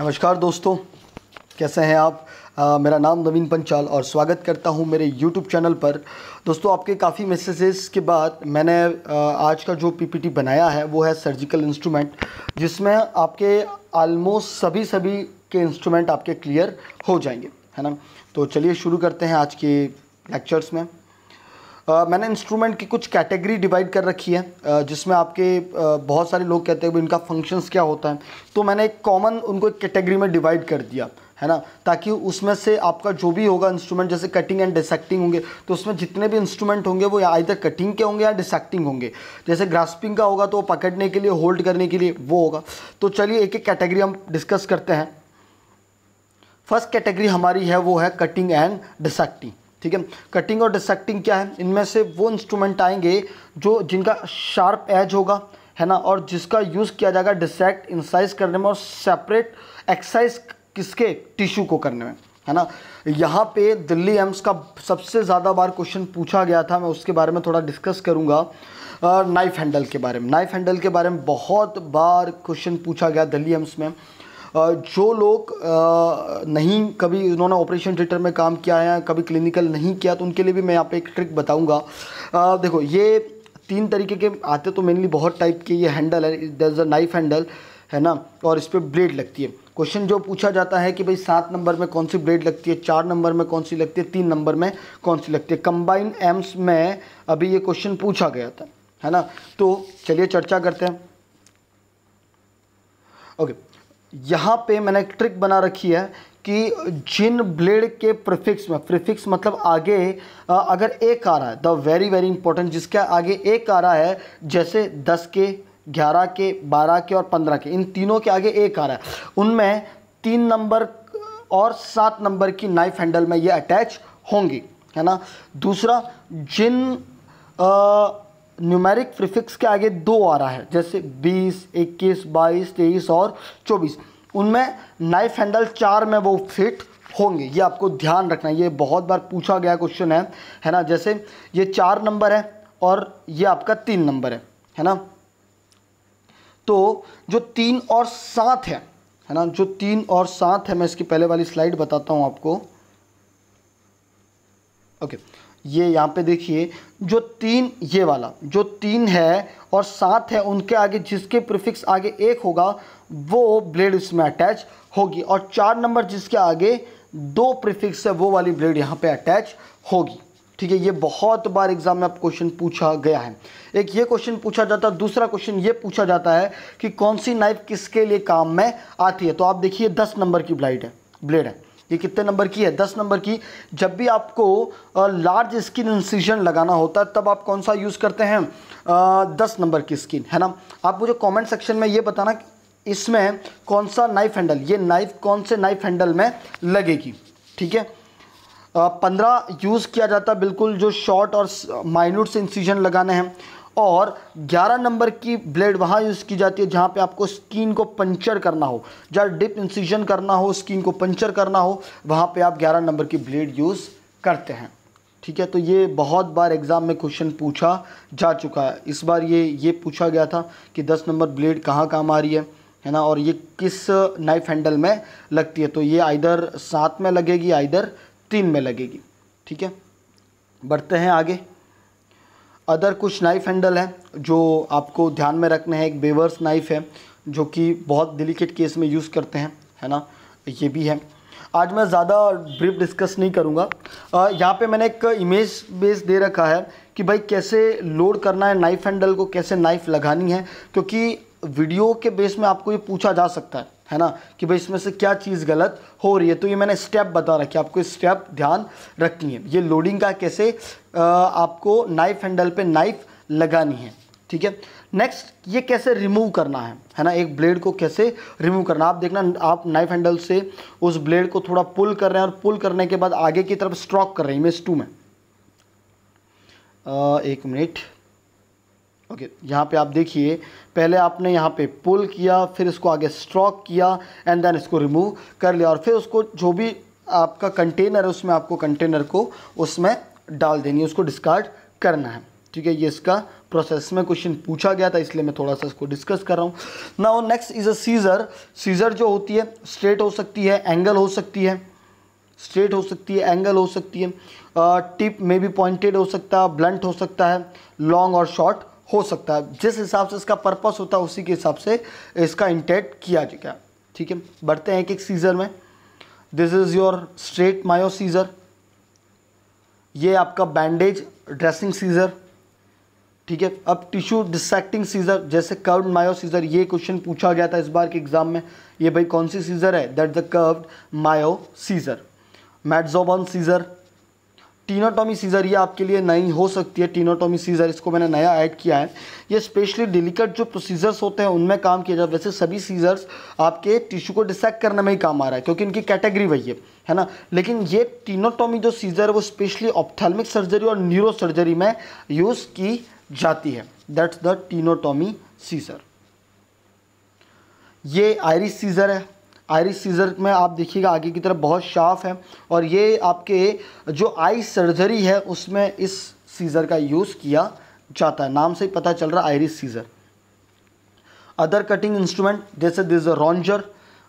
नमस्कार दोस्तों कैसे हैं आप आ, मेरा नाम नवीन पंचाल और स्वागत करता हूं मेरे YouTube चैनल पर दोस्तों आपके काफ़ी मैसेजेस के बाद मैंने आ, आज का जो पीपीटी बनाया है वो है सर्जिकल इंस्ट्रूमेंट जिसमें आपके आलमोस्ट सभी सभी के इंस्ट्रूमेंट आपके क्लियर हो जाएंगे है ना तो चलिए शुरू करते हैं आज के लेक्चर्स में मैंने इंस्ट्रूमेंट की कुछ कैटेगरी डिवाइड कर रखी है जिसमें आपके बहुत सारे लोग कहते हैं इनका फंक्शंस क्या होता है तो मैंने एक कॉमन उनको एक कैटेगरी में डिवाइड कर दिया है ना ताकि उसमें से आपका जो भी होगा इंस्ट्रूमेंट जैसे कटिंग एंड डिसेक्टिंग होंगे तो उसमें जितने भी इंस्ट्रूमेंट होंगे वो इधर कटिंग के होंगे या डिसेक्टिंग होंगे जैसे ग्रास्पिंग का होगा तो वो पकड़ने के लिए होल्ड करने के लिए वो होगा तो चलिए एक एक कैटेगरी हम डिस्कस करते हैं फर्स्ट कैटेगरी हमारी है वो है कटिंग एंड डिसेक्टिंग ठीक है कटिंग और डिसेक्टिंग क्या है इनमें से वो इंस्ट्रूमेंट आएंगे जो जिनका शार्प एज होगा है ना और जिसका यूज़ किया जाएगा डिसेक्ट इंसाइज करने में और सेपरेट एक्साइज किसके टिश्यू को करने में है ना यहाँ पे दिल्ली एम्स का सबसे ज़्यादा बार क्वेश्चन पूछा गया था मैं उसके बारे में थोड़ा डिस्कस करूँगा नाइफ हैंडल के बारे में नाइफ हैंडल के बारे में बहुत बार क्वेश्चन पूछा गया दिल्ली एम्स में जो लोग नहीं कभी उन्होंने ऑपरेशन थिएटर में काम किया है कभी क्लिनिकल नहीं किया तो उनके लिए भी मैं यहाँ पे एक ट्रिक बताऊँगा देखो ये तीन तरीके के आते तो मेनली बहुत टाइप के ये हैंडल है अ नाइफ हैंडल है ना और इस पर ब्लेड लगती है क्वेश्चन जो पूछा जाता है कि भाई सात नंबर में कौन सी ब्लेड लगती है चार नंबर में कौन सी लगती है तीन नंबर में कौन सी लगती है कंबाइन एम्स में अभी ये क्वेश्चन पूछा गया था है ना तो चलिए चर्चा करते हैं ओके यहाँ पे मैंने एक ट्रिक बना रखी है कि जिन ब्लेड के प्रिफिक्स में प्रिफिक्स मतलब आगे अगर एक आ रहा है द वेरी वेरी इंपॉर्टेंट जिसके आगे एक आ रहा है जैसे दस के ग्यारह के बारह के और पंद्रह के इन तीनों के आगे एक आ रहा है उनमें तीन नंबर और सात नंबर की नाइफ हैंडल में ये अटैच होंगी है ना दूसरा जिन आ, न्यूमेरिक प्रीफिक्स के आगे दो आ रहा है जैसे 20, 21, 22, 23 और 24 उनमें नाइफ हैंडल चार में वो फिट होंगे ये आपको ध्यान रखना है ये बहुत बार पूछा गया क्वेश्चन है है ना जैसे ये चार नंबर है और ये आपका तीन नंबर है है ना तो जो तीन और सात है है ना जो तीन और सात है मैं इसकी पहले वाली स्लाइड बताता हूँ आपको ओके okay. ये यहाँ पे देखिए जो तीन ये वाला जो तीन है और सात है उनके आगे जिसके प्रीफिक्स आगे एक होगा वो ब्लेड इसमें अटैच होगी और चार नंबर जिसके आगे दो प्रीफिक्स है वो वाली ब्लेड यहाँ पे अटैच होगी ठीक है ये बहुत बार एग्जाम में आप क्वेश्चन पूछा गया है एक ये क्वेश्चन पूछा जाता है दूसरा क्वेश्चन ये पूछा जाता है कि कौन सी नाइफ किसके लिए काम में आती है तो आप देखिए दस नंबर की ब्लाइड है ब्लेड है ये कितने नंबर की है दस नंबर की जब भी आपको लार्ज स्किन इंसिजन लगाना होता है तब आप कौन सा यूज़ करते हैं दस नंबर की स्किन है ना आप मुझे कमेंट सेक्शन में ये बताना इसमें कौन सा नाइफ हैंडल ये नाइफ कौन से नाइफ हैंडल में लगेगी ठीक है पंद्रह यूज़ किया जाता है बिल्कुल जो शॉर्ट और माइन्यूट से इंसिजन लगाने हैं और 11 नंबर की ब्लेड वहाँ यूज़ की जाती है जहाँ पे आपको स्किन को पंचर करना हो जहाँ डिप इंसिजन करना हो स्किन को पंचर करना हो वहाँ पे आप 11 नंबर की ब्लेड यूज़ करते हैं ठीक है तो ये बहुत बार एग्ज़ाम में क्वेश्चन पूछा जा चुका है इस बार ये ये पूछा गया था कि दस नंबर ब्लेड कहाँ काम आ रही है है ना और ये किस नाइफ हैंडल में लगती है तो ये आइधर सात में लगेगी आइधर तीन में लगेगी ठीक है बढ़ते हैं आगे अदर कुछ नाइफ़ हैंडल है जो आपको ध्यान में रखना है एक बेवर्स नाइफ़ है जो कि बहुत डिलिकेट केस में यूज़ करते हैं है ना ये भी है आज मैं ज़्यादा ब्रीफ डिस्कस नहीं करूँगा यहाँ पे मैंने एक इमेज बेस दे रखा है कि भाई कैसे लोड करना है नाइफ़ हैंडल को कैसे नाइफ़ लगानी है क्योंकि वीडियो के बेस में आपको ये पूछा जा सकता है है ना कि भाई इसमें से क्या चीज़ गलत हो रही है तो ये मैंने स्टेप बता है आपको स्टेप ध्यान रखनी है ये लोडिंग का कैसे आपको नाइफ हैंडल पे नाइफ लगानी है ठीक है नेक्स्ट ये कैसे रिमूव करना है है ना एक ब्लेड को कैसे रिमूव करना आप देखना आप नाइफ हैंडल से उस ब्लेड को थोड़ा पुल कर रहे हैं और पुल करने के बाद आगे की तरफ स्ट्रॉक कर रहे हैं इमेज टू में आ, एक मिनट ओके okay, यहाँ पे आप देखिए पहले आपने यहाँ पे पुल किया फिर इसको आगे स्ट्रॉक किया एंड देन इसको रिमूव कर लिया और फिर उसको जो भी आपका कंटेनर है उसमें आपको कंटेनर को उसमें डाल देनी है उसको डिस्कार्ड करना है ठीक है ये इसका प्रोसेस में क्वेश्चन पूछा गया था इसलिए मैं थोड़ा सा इसको डिस्कस कर रहा हूँ now next is a scissor scissor जो होती है स्ट्रेट हो सकती है एंगल हो सकती है स्ट्रेट हो सकती है एंगल हो सकती है टिप में भी पॉइंटेड हो सकता है ब्लंट हो सकता है लॉन्ग और शॉर्ट हो सकता है जिस हिसाब से इसका पर्पस होता है उसी के हिसाब से इसका इंटेट किया गया ठीक है बढ़ते हैं एक एक सीज़र में this is your straight Mayo scissor ये आपका बैंडेज ड्रेसिंग सीज़र ठीक है अब टिश्यू डिसेक्टिंग सीजर जैसे कर्व्ड मायो सीजर ये क्वेश्चन पूछा गया था इस बार के एग्जाम में ये भाई कौन सी सीजर है that the curved Mayo scissor Metzenbaum scissor tenotomy scissor ये आपके लिए नई हो सकती है टीनोटोमी सीजर इसको मैंने नया ऐड किया है ये स्पेशली डिलिकेट जो प्रोसीजर्स होते हैं उनमें काम किया जाता है वैसे सभी सीजर्स आपके टिश्यू को डिसेक्ट करने में ही काम आ रहा है क्योंकि इनकी कैटेगरी वही है है ना लेकिन ये टीनोटोमी जो सीजर है वो स्पेशली ऑप्थेलमिक सर्जरी और न्यूरो सर्जरी में यूज़ की जाती है दैट्स द टीनोटोमी सीजर ये आयरिस सीजर है आयरिस सीजर में आप देखिएगा आगे की तरफ बहुत शार्फ है और ये आपके जो आई सर्जरी है उसमें इस सीज़र का यूज़ किया जाता है नाम से ही पता चल रहा है iris scissor other cutting instrument जैसे दिस रॉन्जर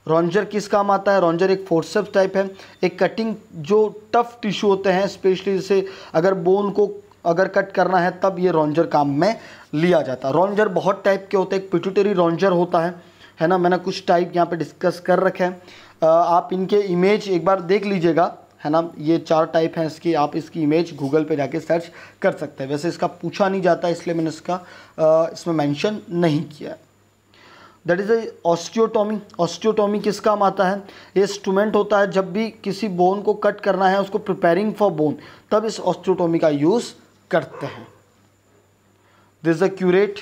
रॉन्जर किस काम आता है रॉन्जर एक फोर्सअप टाइप है एक कटिंग जो टफ टिश्यू होते हैं स्पेशली जैसे अगर बोन को अगर कट करना है तब ये रॉन्जर काम में लिया जाता है रॉन्जर बहुत टाइप के होते हैं एक पिटूटरी रॉन्जर होता है है ना मैंने कुछ टाइप यहाँ पे डिस्कस कर रखे हैं आप इनके इमेज एक बार देख लीजिएगा है ना ये चार टाइप हैं इसकी आप इसकी इमेज गूगल पे जाके सर्च कर सकते हैं वैसे इसका पूछा नहीं जाता इसलिए मैंने इसका इसमें मेंशन नहीं किया है that is a osteotomy osteotomy किस काम आता है ये इंस्ट्रूमेंट होता है जब भी किसी बोन को कट करना है उसको प्रिपेयरिंग फॉर बोन तब इस ऑस्टियोटॉमी का यूज़ करते हैं this a curette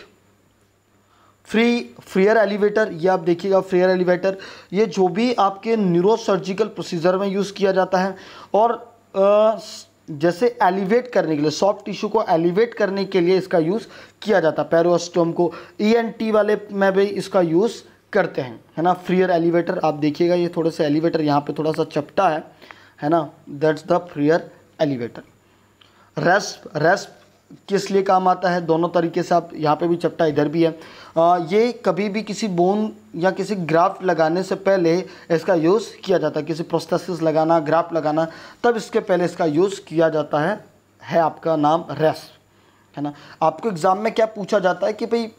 free Freer elevator ये आप देखिएगा फ्रियर एलिवेटर ये जो भी आपके न्यूरोसर्जिकल प्रोसीजर में यूज़ किया जाता है और जैसे एलिवेट करने के लिए सॉफ्ट टिश्यू को एलिवेट करने के लिए इसका यूज़ किया जाता है पैरोस्टोम को ई e वाले में भी इसका यूज़ करते हैं है ना फ्रियर एलिवेटर आप देखिएगा ये थोड़े से एलिवेटर यहाँ पे थोड़ा सा चपटा है है ना that's the Freer elevator rasp rasp किस लिए काम आता है दोनों तरीके से आप यहाँ पे भी चपटा इधर भी है आ, ये कभी भी किसी बोन या किसी ग्राफ्ट लगाने से पहले इसका यूज़ किया जाता है किसी प्रोस्थेसिस लगाना ग्राफ्ट लगाना तब इसके पहले इसका यूज़ किया जाता है है आपका नाम रेस है ना आपको एग्ज़ाम में क्या पूछा जाता है कि भाई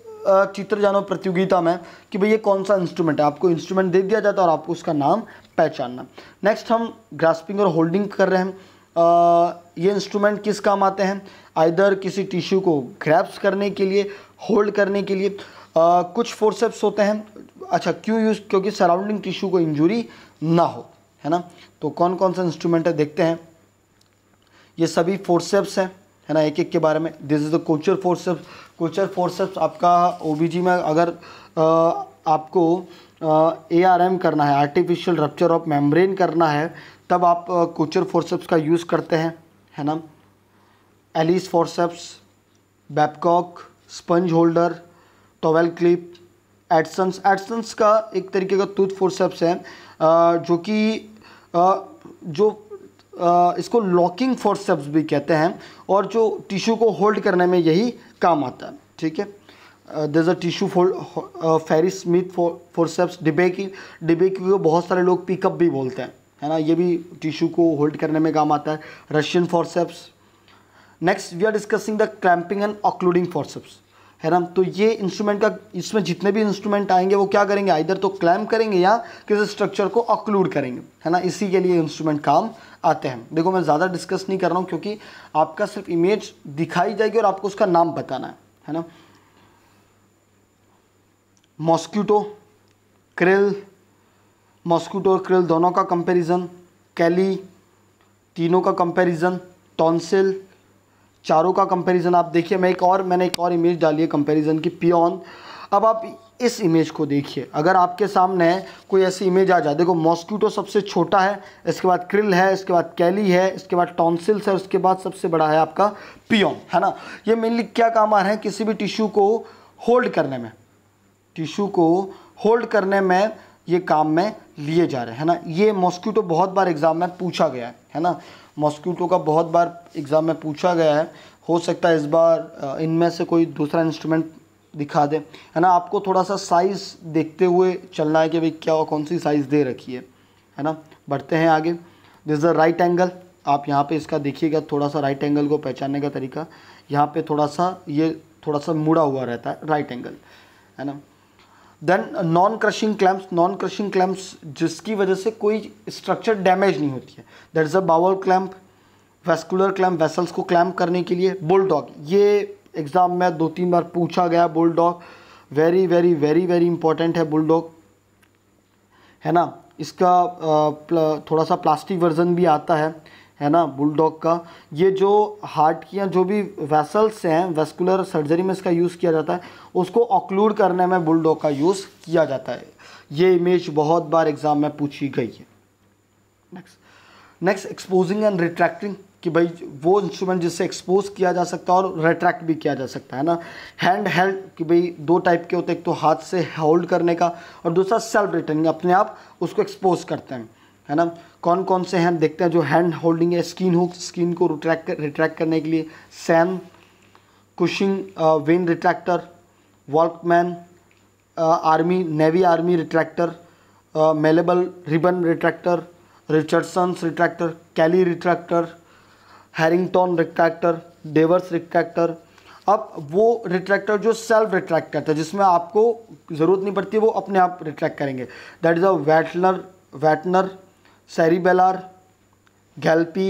चित्र जानो प्रतियोगिता में कि भाई ये कौन सा इंस्ट्रूमेंट है आपको इंस्ट्रूमेंट दे दिया जाता है और आपको उसका नाम पहचानना नेक्स्ट हम ग्रास्पिंग और होल्डिंग कर रहे हैं ये इंस्ट्रूमेंट किस काम आते हैं आइदर किसी टिश्यू को ग्रैप्स करने के लिए होल्ड करने के लिए आ, कुछ फोर्सेप्स होते हैं अच्छा क्यों यूज़ क्योंकि सराउंडिंग टिश्यू को इंजुरी ना हो है ना तो कौन कौन सा इंस्ट्रूमेंट है देखते हैं ये सभी फोर्सेप्स हैं है ना एक एक के बारे में this is the Kocher forceps Kocher forceps आपका ओ में अगर आ, आपको ए आर एम करना है आर्टिफिशियल रप्चर ऑफ मेम्ब्रेन करना है तब आप कोचर फोर्सेप्स का यूज़ करते हैं है ना Allis forceps Babcock sponge holder towel clip Adson's Adson's का एक तरीके का टूथ फोर्सेप्स है जो कि जो इसको लॉकिंग फोर्सेप्स भी कहते हैं और जो टिश्यू को होल्ड करने में यही काम आता है ठीक है Uh, uh tissue fold Ferris Smith forceps DeBakey डिब्बे की बहुत सारे लोग पिकअप भी बोलते हैं है ना ये भी टिश्यू को होल्ड करने में काम आता है Russian forceps next we are discussing the clamping and occluding forceps है ना तो ये इंस्ट्रूमेंट का इसमें जितने भी इंस्ट्रूमेंट आएंगे वो क्या करेंगे इधर तो क्लैम करेंगे या किसी स्ट्रक्चर को ऑक्लूड करेंगे है ना इसी के लिए इंस्ट्रूमेंट काम आते हैं देखो मैं ज़्यादा डिस्कस नहीं कर रहा हूँ क्योंकि आपका सिर्फ इमेज दिखाई जाएगी और आपको उसका नाम बताना है है ना मॉस्क्यूटो क्रिल मॉस्क्यूटो और क्रिल दोनों का कंपैरिजन कैली तीनों का कंपैरिजन टॉन्सिल चारों का कंपैरिजन आप देखिए मैं एक और मैंने एक और इमेज डाली है कंपैरिजन की पियोन अब आप इस इमेज को देखिए अगर आपके सामने कोई ऐसी इमेज आ जाए देखो मॉस्क्यूटो सबसे छोटा है इसके बाद क्रिल है इसके बाद कैली है इसके बाद टॉन्सिल्स है उसके बाद सबसे बड़ा है आपका पियोन है ना ये मेनली क्या काम आ रहा है किसी भी टिश्यू को होल्ड करने में टिश्यू को होल्ड करने में ये काम में लिए जा रहे हैं ना ये मॉस्क्यूटो बहुत बार एग्ज़ाम में पूछा गया है है ना मॉस्क्यूटो का बहुत बार एग्ज़ाम में पूछा गया है हो सकता है इस बार इनमें से कोई दूसरा इंस्ट्रूमेंट दिखा दे है ना आपको थोड़ा सा साइज़ देखते हुए चलना है कि भाई क्या कौन सी साइज़ दे रखी है है ना बढ़ते हैं आगे दिस द राइट एंगल आप यहाँ पे इसका देखिएगा थोड़ा सा राइट एंगल को पहचानने का तरीका यहाँ पे थोड़ा सा ये थोड़ा सा मुड़ा हुआ रहता है राइट एंगल है ना then non crushing clamps non crushing clamps जिसकी वजह से कोई स्ट्रक्चर डैमेज नहीं होती है that is a bowel clamp vascular clamp vessels को क्लैम्प करने के लिए बुलडॉग ये एग्ज़ाम में दो तीन बार पूछा गया bulldog very very very very important है बुलडॉग है ना इसका थोड़ा सा प्लास्टिक वर्जन भी आता है है ना बुलडॉग का ये जो हार्ट की या जो भी वेसल्स हैं वेस्कुलर सर्जरी में इसका यूज़ किया जाता है उसको ऑक्लूड करने में बुलडॉग का यूज़ किया जाता है ये इमेज बहुत बार एग्ज़ाम में पूछी गई है next next exposing and retracting कि भाई वो इंस्ट्रूमेंट जिससे एक्सपोज किया जा सकता है और रिट्रैक्ट भी किया जा सकता है ना हैंड हेल्ड कि भाई दो टाइप के होते हैं एक तो हाथ से होल्ड करने का और दूसरा सेल्फ रिटर्निंग अपने आप उसको एक्सपोज करते हैं है ना कौन कौन से हैं देखते हैं जो हैंड होल्डिंग है स्किन हुक स्किन को रिट्रैक्ट कर, रिट्रैक्ट करने के लिए Senn Cushing vein retractor Volkmann army navy army retractor malleable ribbon retractor Richardson's retractor Kelly retractor Harrington retractor Deaver's retractor अब वो रिट्रैक्टर जो सेल्फ रिट्रैक्ट करता है जिसमें आपको ज़रूरत नहीं पड़ती वो अपने आप रिट्रैक्ट करेंगे दैट इज़ अ वैटनर वैटनर सेरीबेलार गैल्पी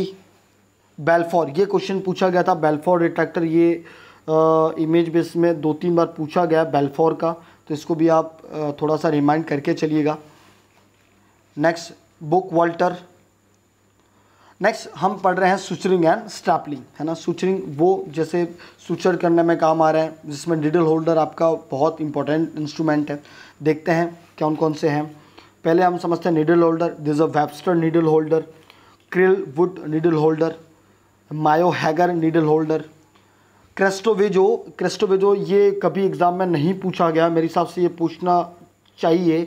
बेल्फॉर ये क्वेश्चन पूछा गया था बेल्फॉर रिट्रैक्टर ये आ, इमेज बेस में दो तीन बार पूछा गया बेलफोर का तो इसको भी आप आ, थोड़ा सा रिमाइंड करके चलिएगा नेक्स्ट बुक वाल्टर नेक्स्ट हम पढ़ रहे हैं सुचरिंग एंड स्टैपलिंग है ना सुचरिंग वो जैसे सुचर करने में काम आ रहे हैं जिसमें डिडल होल्डर आपका बहुत इंपॉर्टेंट इंस्ट्रूमेंट है देखते हैं कौन कौन से हैं पहले हम समझते हैं needle holder this a Webster needle holder Crile Wood needle holder Mayo Hegar needle holder Castroviejo Castroviejo ये कभी एग्ज़ाम में नहीं पूछा गया मेरे हिसाब से ये पूछना चाहिए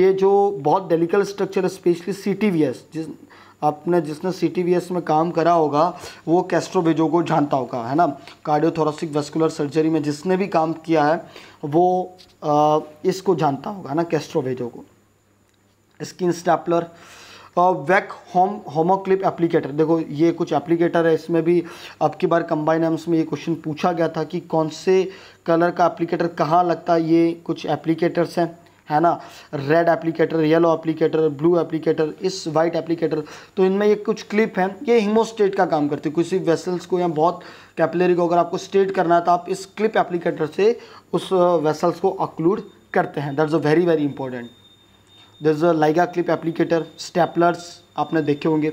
ये जो बहुत डेलिकल स्ट्रक्चर है specially C T V S जिस आपने जिसने सी टी वी एस में काम करा होगा वो कैस्ट्रोवेजो को जानता होगा है ना कार्डियोथोरसिक वेस्कुलर सर्जरी में जिसने भी काम किया है वो आ, इसको जानता होगा है ना कैस्ट्रोवेजो को skin stapler Weck hem hemoclip applicator देखो ये कुछ एप्लीकेटर है इसमें भी अब की बार कंबाइन एम्स में ये क्वेश्चन पूछा गया था कि कौन से कलर का एप्लीकेटर कहाँ लगता है ये कुछ एप्लीकेटर्स हैं है ना red applicator yellow applicator blue applicator इस वाइट एप्लीकेटर तो इनमें ये कुछ क्लिप हैं ये हिमोस्टेट का काम करती है किसी वेसल्स को या बहुत कैपलरी को अगर आपको स्टेट करना है तो आप इस क्लिप एप्लीकेटर से उस वेसल्स को अक्लूड करते हैं that's a very very important this a Liga clip applicator staplers आपने देखे होंगे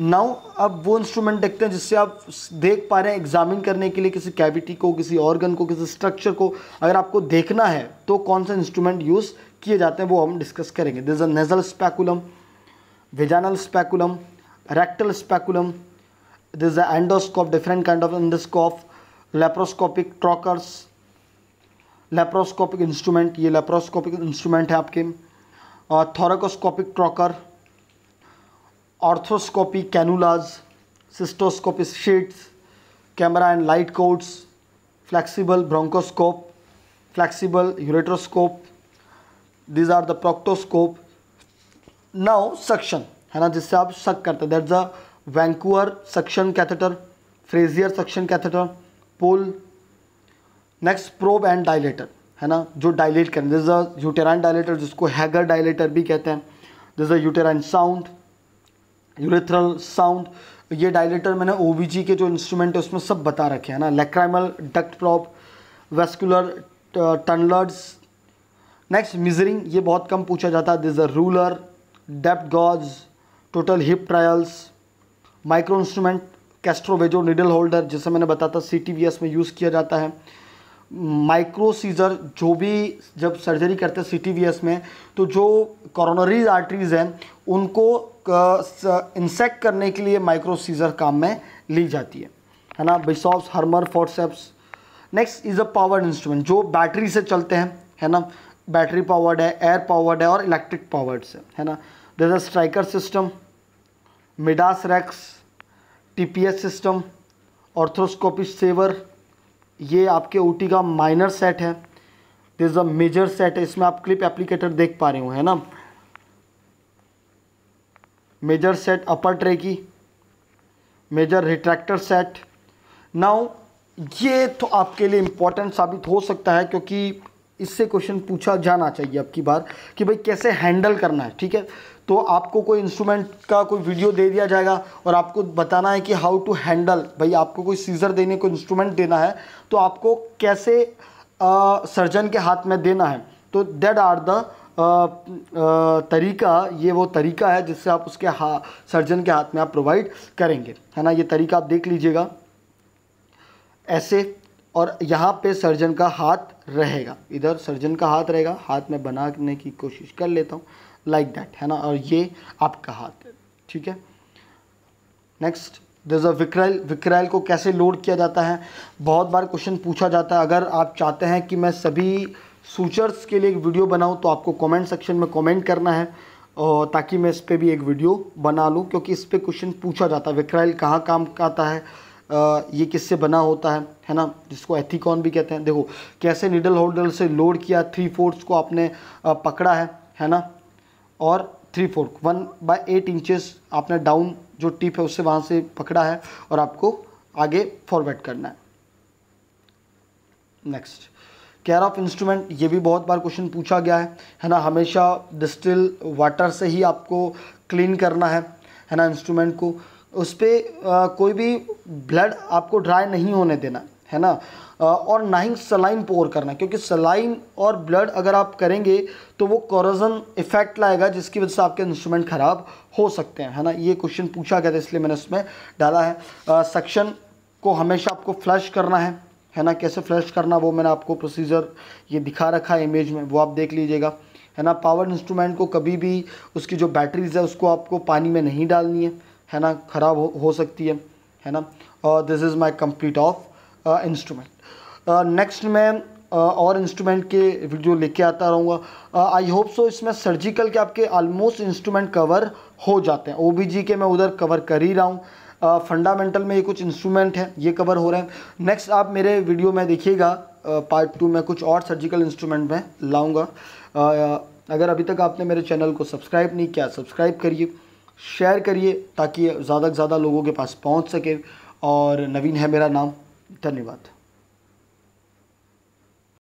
नाउ अब वो इंस्ट्रूमेंट देखते हैं जिससे आप देख पा रहे हैं एग्जामिन करने के लिए किसी कैविटी को किसी ऑर्गन को किसी स्ट्रक्चर को अगर आपको देखना है तो कौन सा इंस्ट्रूमेंट यूज़ किए जाते हैं वो हम डिस्कस करेंगे this a nasal speculum vaginal speculum rectal speculum this a endoscope different kind of endoscope laparoscopic trocars laparoscopic instrument ये लेप्रोस्कोपिक इंस्ट्रूमेंट है आपके thoracoscopic trocar arthroscopy cannulas cystoscopic sheaths camera and light cords flexible bronchoscope flexible ureteroscope these are the proctoscope now suction है ना जिससे आप suck करते हैं that's a Yankauer suction catheter Frazier suction catheter Poole next probe and dilator है ना जो dilate करें दिस अ यूटेराइन डायलेटर जिसको हैगर डायलेटर भी कहते हैं this a uterine sound urethral sound ये डायलेटर मैंने ओ के जो इंस्ट्रूमेंट है उसमें सब बता रखे हैं ना lacrimal duct probe vascular tunnelers next measuring ये बहुत कम पूछा जाता है this a ruler depth gauge total hip trials micro instrument Castroviejo needle holder जैसे मैंने बताया था सी में यूज़ किया जाता है माइक्रोसीज़र जो भी जब सर्जरी करते हैं सी में तो जो कॉरोनरीज आर्टरीज हैं उनको इंसेक्ट करने के लिए माइक्रोसीज़र काम में ली जाती है है ना Bishop Harmon forceps next is a powered instrument जो बैटरी से चलते हैं है ना बैटरी पावर्ड है एयर पावर्ड है और इलेक्ट्रिक पावर्ड से है ना this a Stryker system Midas Rex TPS system arthroscopic shaver ये आपके ओ का माइनर सेट है दिस अ मेजर सेट है इसमें आप क्लिप एप्लीकेटर देख पा रहे हो है ना मेजर सेट अपर ट्रे की मेजर रिट्रैक्टर सेट नाउ ये तो आपके लिए इम्पॉर्टेंट साबित हो सकता है क्योंकि इससे क्वेश्चन पूछा जाना चाहिए अब की बार कि भाई कैसे हैंडल करना है ठीक है तो आपको कोई इंस्ट्रूमेंट का कोई वीडियो दे दिया जाएगा और आपको बताना है कि हाउ टू हैंडल भाई आपको कोई सीज़र देने को इंस्ट्रूमेंट देना है तो आपको कैसे सर्जन के हाथ में देना है तो देट आर द तरीका ये वो तरीका है जिससे आप उसके हा सर्जन के हाथ में आप प्रोवाइड करेंगे है ना ये तरीका आप देख लीजिएगा ऐसे और यहाँ पे सर्जन का हाथ रहेगा इधर सर्जन का हाथ रहेगा हाथ में बनाने की कोशिश कर लेता हूँ लाइक दैट है ना और ये आपका हाथ है ठीक है नेक्स्ट दिज अ विक्रैल विक्रैल को कैसे लोड किया जाता है बहुत बार क्वेश्चन पूछा जाता है अगर आप चाहते हैं कि मैं सभी सूचर्स के लिए एक वीडियो बनाऊँ तो आपको कमेंट सेक्शन में कमेंट करना है ताकि मैं इस पर भी एक वीडियो बना लूँ क्योंकि इस पर क्वेश्चन पूछा जाता है विक्रैल कहाँ काम आता है ये किससे बना होता है है ना जिसको एथिकॉन भी कहते हैं देखो कैसे निडल होल्डर से लोड किया थ्री फोर्थ को आपने पकड़ा है है ना और three fourth one by eight inches आपने डाउन जो टिप है उससे वहाँ से पकड़ा है और आपको आगे फॉरवर्ड करना है नेक्स्ट केयर ऑफ इंस्ट्रूमेंट ये भी बहुत बार क्वेश्चन पूछा गया है है ना हमेशा डिस्टिल वाटर से ही आपको क्लीन करना है है ना इंस्ट्रूमेंट को उस पर कोई भी ब्लड आपको ड्राई नहीं होने देना है ना और ना ही सलाइन पोर करना क्योंकि सलाइन और ब्लड अगर आप करेंगे तो वो कॉरोजन इफेक्ट लाएगा जिसकी वजह से आपके इंस्ट्रूमेंट ख़राब हो सकते हैं है ना ये क्वेश्चन पूछा गया था इसलिए मैंने उसमें डाला है सक्शन सेक्शन को हमेशा आपको फ्लश करना है है ना कैसे फ्लश करना वो मैंने आपको प्रोसीजर ये दिखा रखा है इमेज में वो आप देख लीजिएगा है ना पावर इंस्ट्रूमेंट को कभी भी उसकी जो बैटरीज है उसको आपको पानी में नहीं डालनी है है ना ख़राब हो, हो सकती है है ना और this is my complete of instrument next मैं और इंस्ट्रूमेंट के वीडियो लेके आता रहूँगा आई होप सो इसमें सर्जिकल के आपके ऑलमोस्ट इंस्ट्रूमेंट कवर हो जाते हैं ओ के मैं उधर कवर कर ही रहा हूँ फंडामेंटल में ये कुछ इंस्ट्रूमेंट हैं ये कवर हो रहे हैं नेक्स्ट आप मेरे वीडियो में देखिएगा पार्ट टू में कुछ और सर्जिकल इंस्ट्रूमेंट में लाऊंगा अगर अभी तक आपने मेरे चैनल को सब्सक्राइब नहीं किया सब्सक्राइब करिए शेयर करिए ताकि ज़्यादा से ज़्यादा लोगों के पास पहुंच सके और नवीन है मेरा नाम धन्यवाद